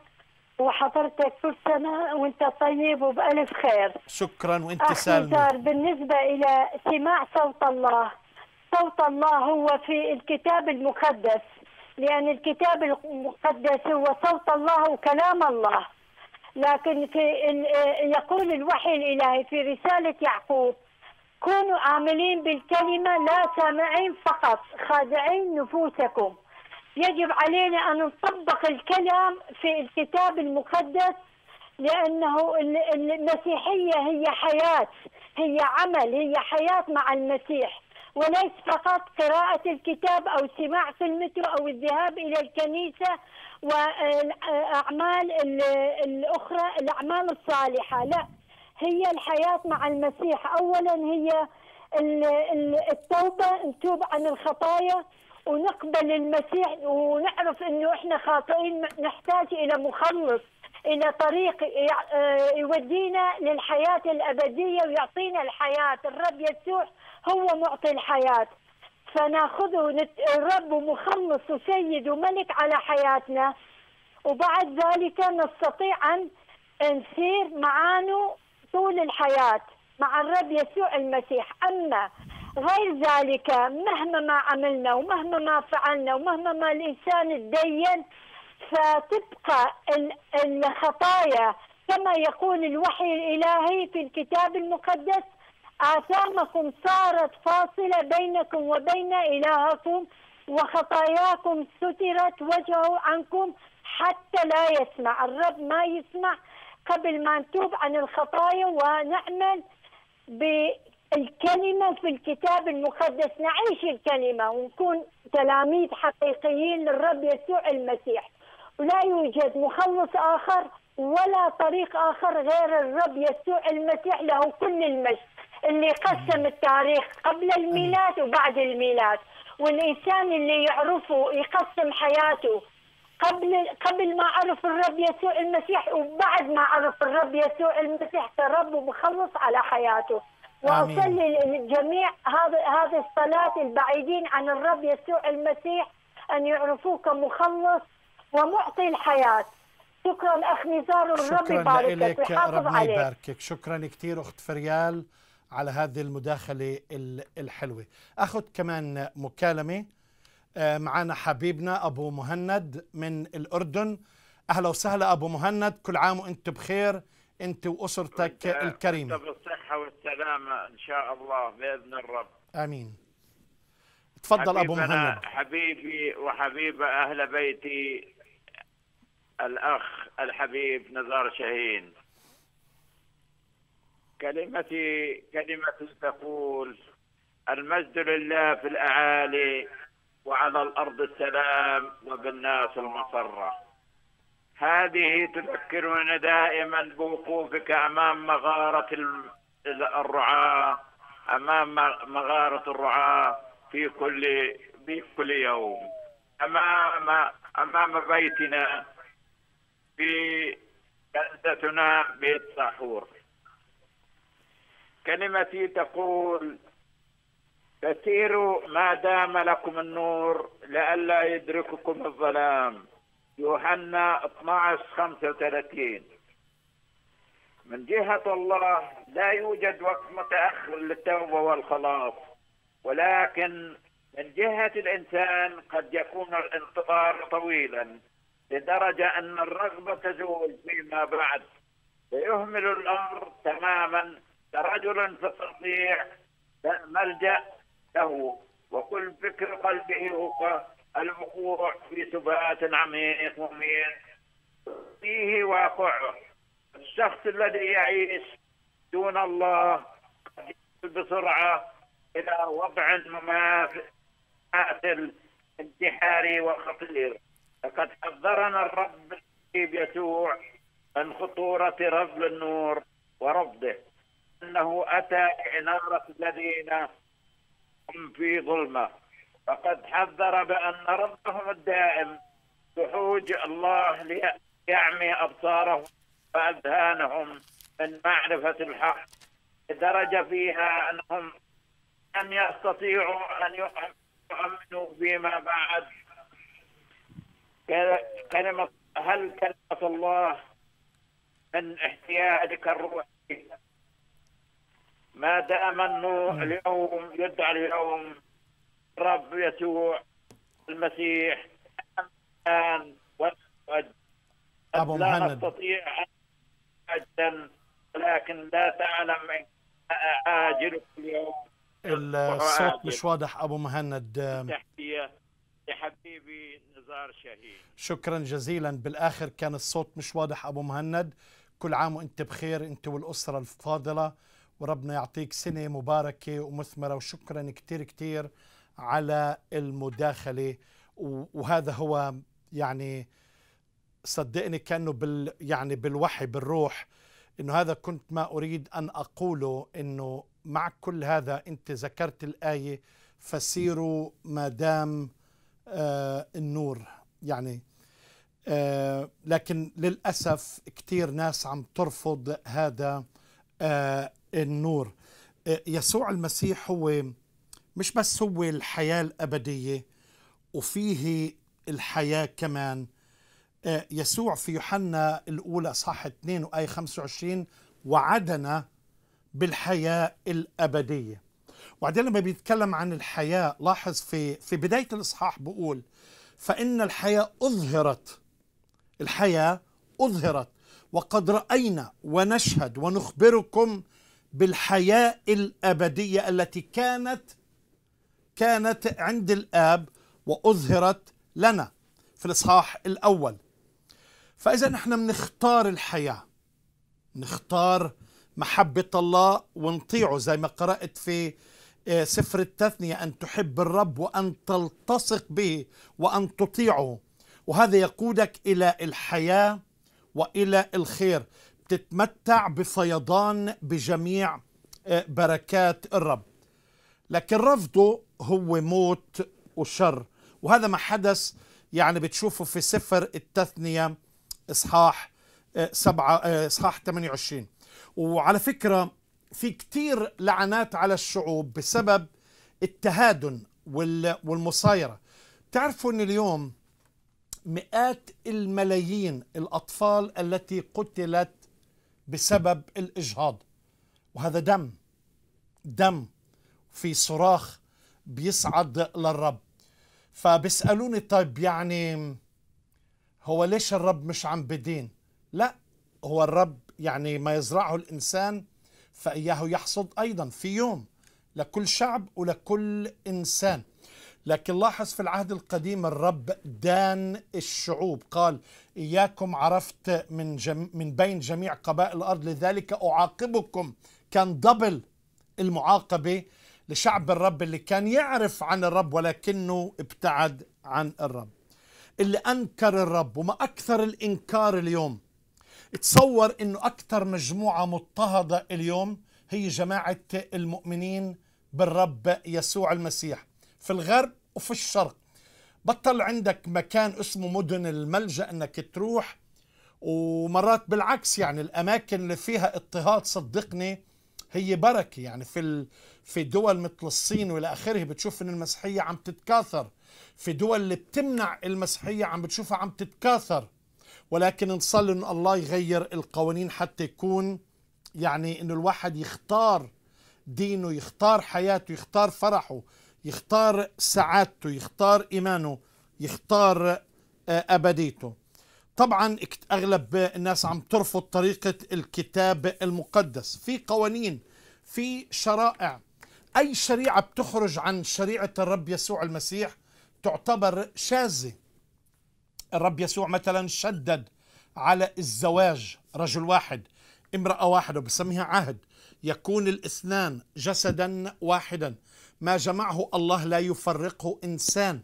وحضرتك كل سنة وانت طيب وبألف خير شكرا وانت سالمة أخ نزار بالنسبة إلى سماع صوت الله صوت الله هو في الكتاب المقدس لأن الكتاب المقدس هو صوت الله وكلام الله لكن في يقول الوحي الإلهي في رسالة يعقوب كونوا عاملين بالكلمة لا سامعين فقط خادعين نفوسكم يجب علينا أن نطبق الكلام في الكتاب المقدس لأنه المسيحية هي حياة هي عمل هي حياة مع المسيح وليس فقط قراءة الكتاب أو سماع في المترو أو الذهاب إلى الكنيسة والأعمال الأخرى الأعمال الصالحة لا هي الحياة مع المسيح أولا هي التوبة نتوب عن الخطايا ونقبل المسيح ونعرف انه احنا خاطئين نحتاج الى مخلص الى طريق آه، يودينا للحياه الابديه ويعطينا الحياه الرب يسوع هو معطي الحياه فناخذه الرب مخلص وسيد وملك على حياتنا وبعد ذلك نستطيع ان نسير معانه طول الحياه مع الرب يسوع المسيح اما غير ذلك مهما ما عملنا ومهما ما فعلنا ومهما ما الانسان تدين فتبقى الخطايا كما يقول الوحي الالهي في الكتاب المقدس آثامكم صارت فاصلة بينكم وبين إلهكم وخطاياكم سترت وجهه عنكم حتى لا يسمع الرب ما يسمع قبل ما نتوب عن الخطايا ونعمل بالكلمة في الكتاب المقدس نعيش الكلمة ونكون تلاميذ حقيقيين للرب يسوع المسيح لا يوجد مخلص آخر ولا طريق آخر غير الرب يسوع المسيح له كل المجد اللي قسم التاريخ قبل الميلاد وبعد الميلاد والإنسان اللي يعرفه يقسم حياته قبل قبل ما عرف الرب يسوع المسيح وبعد ما عرف الرب يسوع المسيح كرب ومخلص على حياته واصلي للجميع هذا هذه الصلاه البعيدين عن الرب يسوع المسيح ان يعرفوه كمخلص ومعطي الحياه شكرا اخ نزار الرب يباركك ويحافظ عليك يباركك شكرا كثير اخت فريال على هذه المداخله الحلوه اخذ كمان مكالمه آه، معنا حبيبنا ابو مهند من الاردن اهلا وسهلا ابو مهند كل عام وانت بخير انت واسرتك الكريمه بالصحه والسلامه ان شاء الله باذن الرب امين تفضل ابو مهند حبيبي وحبيب اهل بيتي الأخ الحبيب نزار شاهين كلمتي كلمة تقول المجد لله في الأعالي وعلى الأرض السلام وبالناس المصرة هذه تذكرنا دائما بوقوفك أمام مغارة الرعاة أمام مغارة الرعاة في كل في كل يوم أمام أمام بيتنا في بلدتنا بيت ساحور كلمتي تقول فسيروا ما دام لكم النور لئلا يدرككم الظلام يوحنا 12 35 من جهة الله لا يوجد وقت متأخر للتوبة والخلاص ولكن من جهة الإنسان قد يكون الانتظار طويلا لدرجة أن الرغبة تزول فيما بعد فيهمل الأمر تماما كرجل في ملجأ له وكل فكر قلبه هو الوقوع في سبات عميق مميت فيه واقعه الشخص الذي يعيش دون الله بسرعة إلى وضع مماثل انتحاري وخطير لقد حذرنا الرب يسوع من خطورة رفض النور ورفضه أنه أتى إنارة الذين هم في ظلمة فقد حذر بأن ربهم الدائم بحوج الله ليعمي أبصارهم وأذهانهم من معرفة الحق لدرجة فيها أنهم لم يستطيعوا أن يؤمنوا فيما بعد كلمة هل كلمة الله من احتياجك الروحي ما دام انه نعم. اليوم يدعى اليوم رب يسوع المسيح الان ابو لا محمد لا نستطيع ان ولكن لا تعلم اعاجلك اليوم الصوت مش واضح ابو مهند حبيبي نزار شاهين شكرا جزيلا بالاخر كان الصوت مش واضح ابو مهند كل عام وانت بخير انت والاسره الفاضله وربنا يعطيك سنه مباركه ومثمره وشكرا كثير كثير على المداخله وهذا هو يعني صدقني كانه بال يعني بالوحي بالروح انه هذا كنت ما اريد ان اقوله انه مع كل هذا انت ذكرت الايه فسيروا ما دام آه، النور يعني آه، لكن للأسف كثير ناس عم ترفض هذا آه، النور يسوع المسيح هو مش بس هو الحياة الأبدية وفيه الحياة كمان يسوع في يوحنا الأولى صح 2 وآية 25 وعدنا بالحياة الأبدية وبعدين لما بيتكلم عن الحياة لاحظ في في بدايه الاصحاح بقول فان الحياة اظهرت الحياه اظهرت وقد راينا ونشهد ونخبركم بالحياه الابديه التي كانت كانت عند الاب واظهرت لنا في الاصحاح الاول فاذا نحن بنختار الحياه نختار محبه الله ونطيعه زي ما قرات في إيه، سفر التثنية أن تحب الرب وأن تلتصق به وأن تطيعه وهذا يقودك إلى الحياة وإلى الخير بتتمتع بفيضان بجميع إيه، بركات الرب لكن رفضه هو موت وشر وهذا ما حدث يعني بتشوفه في سفر التثنية إصحاح إيه، سبعة إصحاح 28 وعلى فكرة في كتير لعنات على الشعوب بسبب التهادن والمصايرة تعرفوا أن اليوم مئات الملايين الأطفال التي قتلت بسبب الإجهاض وهذا دم دم في صراخ بيصعد للرب فبيسألوني طيب يعني هو ليش الرب مش عم بدين لا هو الرب يعني ما يزرعه الإنسان فإياه يحصد أيضا في يوم لكل شعب ولكل إنسان لكن لاحظ في العهد القديم الرب دان الشعوب قال إياكم عرفت من, جم من بين جميع قبائل الأرض لذلك أعاقبكم كان دبل المعاقبة لشعب الرب اللي كان يعرف عن الرب ولكنه ابتعد عن الرب اللي أنكر الرب وما أكثر الإنكار اليوم تصور انه اكثر مجموعه مضطهده اليوم هي جماعه المؤمنين بالرب يسوع المسيح في الغرب وفي الشرق بطل عندك مكان اسمه مدن الملجا انك تروح ومرات بالعكس يعني الاماكن اللي فيها اضطهاد صدقني هي بركه يعني في ال... في دول مثل الصين والى اخره بتشوف ان المسيحيه عم تتكاثر في دول اللي بتمنع المسيحيه عم بتشوفها عم تتكاثر ولكن نصلي ان الله يغير القوانين حتى يكون يعني ان الواحد يختار دينه يختار حياته يختار فرحه يختار سعادته يختار ايمانه يختار آه، ابديته طبعا اغلب الناس عم ترفض طريقه الكتاب المقدس في قوانين في شرائع اي شريعه بتخرج عن شريعه الرب يسوع المسيح تعتبر شاذه الرب يسوع مثلا شدد على الزواج رجل واحد امرأة واحدة بسميها عهد يكون الاثنان جسدا واحدا ما جمعه الله لا يفرقه إنسان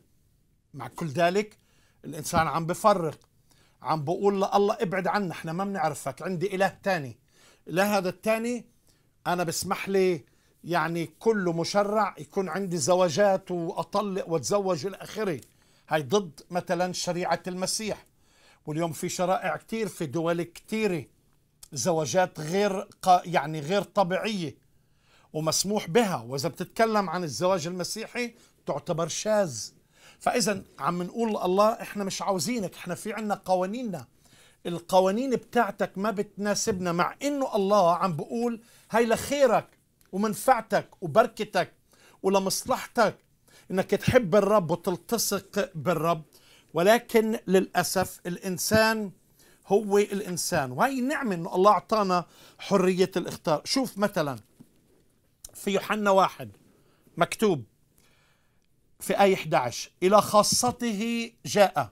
مع كل ذلك الإنسان عم بفرق عم بقول لله ابعد عنا احنا ما بنعرفك عندي إله تاني لا هذا التاني أنا بسمح لي يعني كله مشرع يكون عندي زواجات وأطلق وأتزوج إلى آخره هاي ضد مثلا شريعة المسيح واليوم في شرائع كتير في دول كتيرة زواجات غير يعني غير طبيعية ومسموح بها وإذا بتتكلم عن الزواج المسيحي تعتبر شاذ فإذا عم نقول الله إحنا مش عاوزينك إحنا في عنا قوانيننا القوانين بتاعتك ما بتناسبنا مع إنه الله عم بقول هاي لخيرك ومنفعتك وبركتك ولمصلحتك انك تحب الرب وتلتصق بالرب ولكن للاسف الانسان هو الانسان وهي نعمه انه الله اعطانا حريه الاختيار شوف مثلا في يوحنا واحد مكتوب في آية 11 إلى خاصته جاء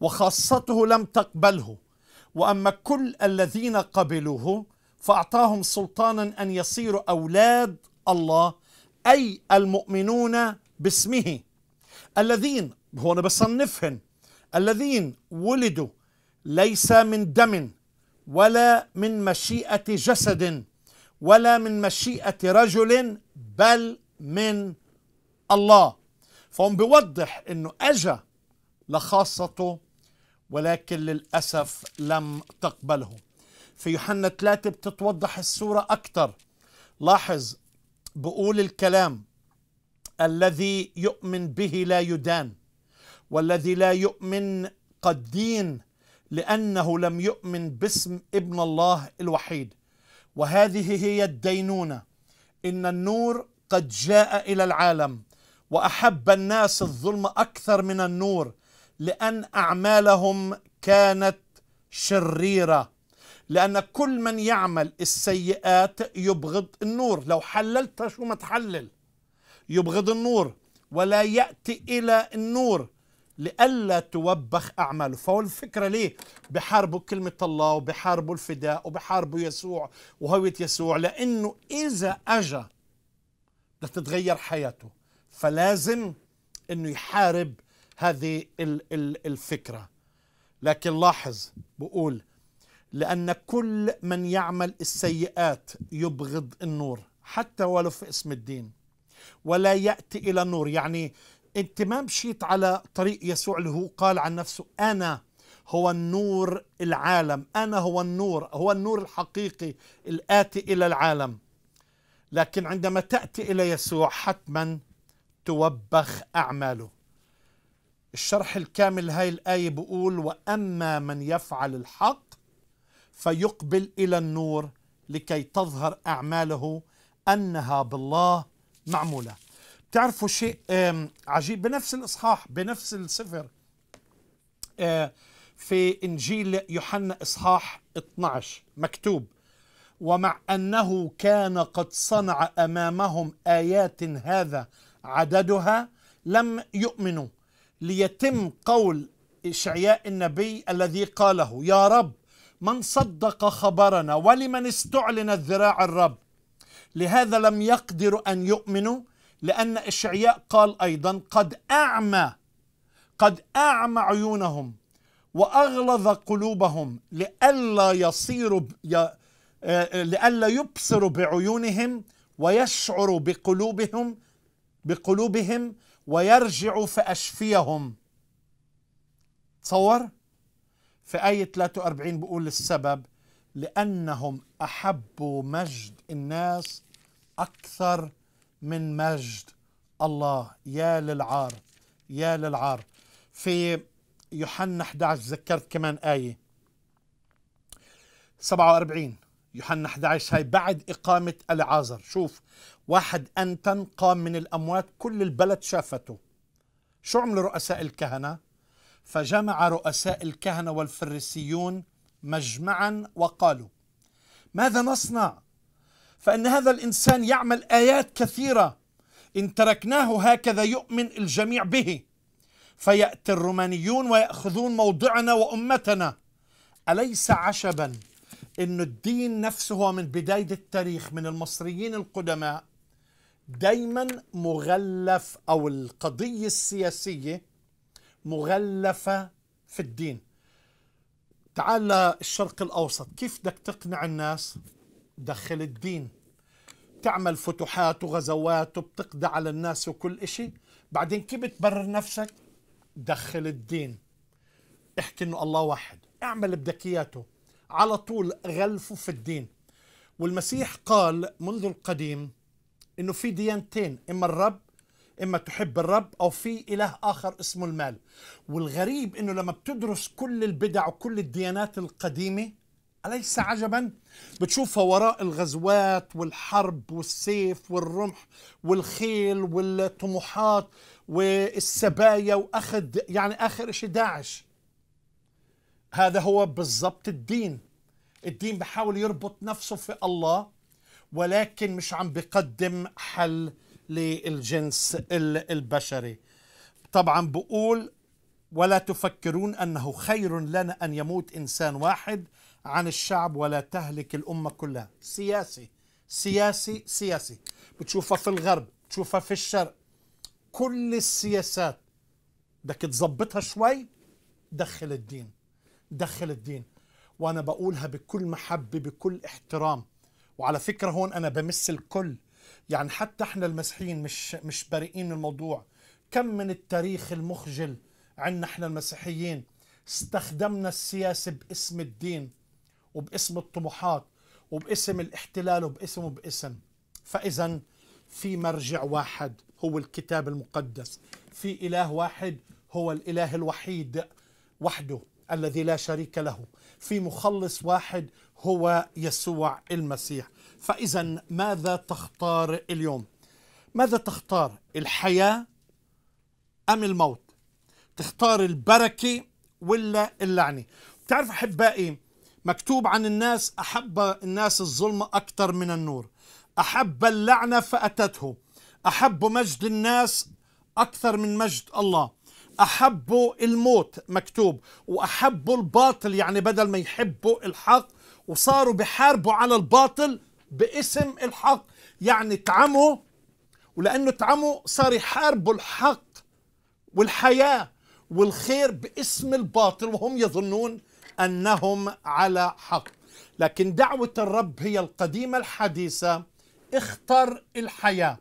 وخاصته لم تقبله وأما كل الذين قبلوه فأعطاهم سلطانا أن يصيروا أولاد الله أي المؤمنون باسمه الذين هون بصنفهن الذين ولدوا ليس من دم ولا من مشيئة جسد ولا من مشيئة رجل بل من الله فهم بيوضح انه اجا لخاصته ولكن للأسف لم تقبله في يوحنا 3 بتتوضح الصورة أكثر لاحظ بقول الكلام الذي يؤمن به لا يدان والذي لا يؤمن قد دين لأنه لم يؤمن باسم ابن الله الوحيد وهذه هي الدينونة إن النور قد جاء إلى العالم وأحب الناس الظلم أكثر من النور لأن أعمالهم كانت شريرة لأن كل من يعمل السيئات يبغض النور لو حللت شو ما تحلل يبغض النور ولا يأتي إلى النور لئلا توبخ أعماله فهو الفكرة ليه بحاربوا كلمة الله وبحاربوا الفداء وبحاربوا يسوع وهوية يسوع لأنه إذا أجا بدها تتغير حياته فلازم أنه يحارب هذه الفكرة لكن لاحظ بقول لأن كل من يعمل السيئات يبغض النور حتى ولو في اسم الدين ولا يأتي إلى النور يعني أنت ما مشيت على طريق يسوع اللي هو قال عن نفسه أنا هو النور العالم أنا هو النور هو النور الحقيقي الآتي إلى العالم لكن عندما تأتي إلى يسوع حتما توبخ أعماله الشرح الكامل هاي الآية بقول وأما من يفعل الحق فيقبل إلى النور لكي تظهر أعماله أنها بالله معمولة بتعرفوا شيء عجيب بنفس الإصحاح بنفس السفر آه، في إنجيل يوحنا إصحاح 12 مكتوب ومع أنه كان قد صنع أمامهم آيات هذا عددها لم يؤمنوا ليتم قول إشعياء النبي الذي قاله يا رب من صدق خبرنا ولمن استعلن الذراع الرب لهذا لم يقدروا أن يؤمنوا لأن إشعياء قال أيضا قد أعمى قد أعمى عيونهم وأغلظ قلوبهم لئلا يصيروا آه، لئلا يبصروا بعيونهم ويشعروا بقلوبهم بقلوبهم ويرجعوا فأشفيهم تصور في آية 43 بقول السبب لأنهم أحبوا مجد الناس أكثر من مجد الله يا للعار يا للعار في يوحنا 11 ذكرت كمان آية 47 يوحنا 11 هاي بعد إقامة العازر شوف واحد أنتن قام من الأموات كل البلد شافته شو عملوا رؤساء الكهنة فجمع رؤساء الكهنة والفريسيون مجمعا وقالوا ماذا نصنع فأن هذا الإنسان يعمل آيات كثيرة إن تركناه هكذا يؤمن الجميع به فيأتي الرومانيون ويأخذون موضعنا وأمتنا أليس عشبا أن الدين نفسه هو من بداية التاريخ من المصريين القدماء دايما مغلف أو القضية السياسية مغلفة في الدين تعال للشرق الأوسط كيف بدك تقنع الناس دخل الدين تعمل فتوحات وغزوات وبتقضي على الناس وكل إشي بعدين كيف بتبرر نفسك دخل الدين احكي انه الله واحد اعمل اللي بدك على طول غلفه في الدين والمسيح قال منذ القديم انه في ديانتين اما الرب اما تحب الرب او في اله اخر اسمه المال والغريب انه لما بتدرس كل البدع وكل الديانات القديمه اليس عجبا بتشوفها وراء الغزوات والحرب والسيف والرمح والخيل والطموحات والسبايا واخذ يعني اخر شيء داعش هذا هو بالضبط الدين الدين بحاول يربط نفسه في الله ولكن مش عم بقدم حل للجنس البشري طبعا بقول ولا تفكرون انه خير لنا ان يموت انسان واحد عن الشعب ولا تهلك الأمة كلها سياسي سياسي سياسي بتشوفها في الغرب بتشوفها في الشرق كل السياسات بدك تظبطها شوي دخل الدين دخل الدين وانا بقولها بكل محبه بكل احترام وعلى فكره هون انا بمس الكل يعني حتى احنا المسيحيين مش مش بريئين من الموضوع كم من التاريخ المخجل عندنا احنا المسيحيين استخدمنا السياسه باسم الدين وباسم الطموحات وباسم الاحتلال وباسم وباسم فإذا في مرجع واحد هو الكتاب المقدس في إله واحد هو الإله الوحيد وحده الذي لا شريك له في مخلص واحد هو يسوع المسيح فإذا ماذا تختار اليوم ماذا تختار الحياة أم الموت تختار البركة ولا اللعنة بتعرف أحبائي مكتوب عن الناس أحب الناس الظلم أكثر من النور أحب اللعنة فأتته أحب مجد الناس أكثر من مجد الله أحبوا الموت مكتوب وأحبوا الباطل يعني بدل ما يحبوا الحق وصاروا بحاربوا على الباطل باسم الحق يعني تعموا ولأنه تعموا صار يحاربوا الحق والحياة والخير باسم الباطل وهم يظنون أنهم على حق لكن دعوة الرب هي القديمة الحديثة اختر الحياة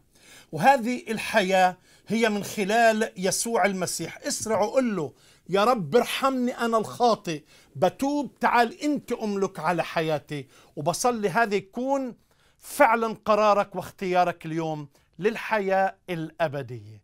وهذه الحياة هي من خلال يسوع المسيح اسرع وقل له يا رب ارحمني أنا الخاطئ بتوب تعال أنت أملك على حياتي وبصلي هذه يكون فعلا قرارك واختيارك اليوم للحياة الأبدية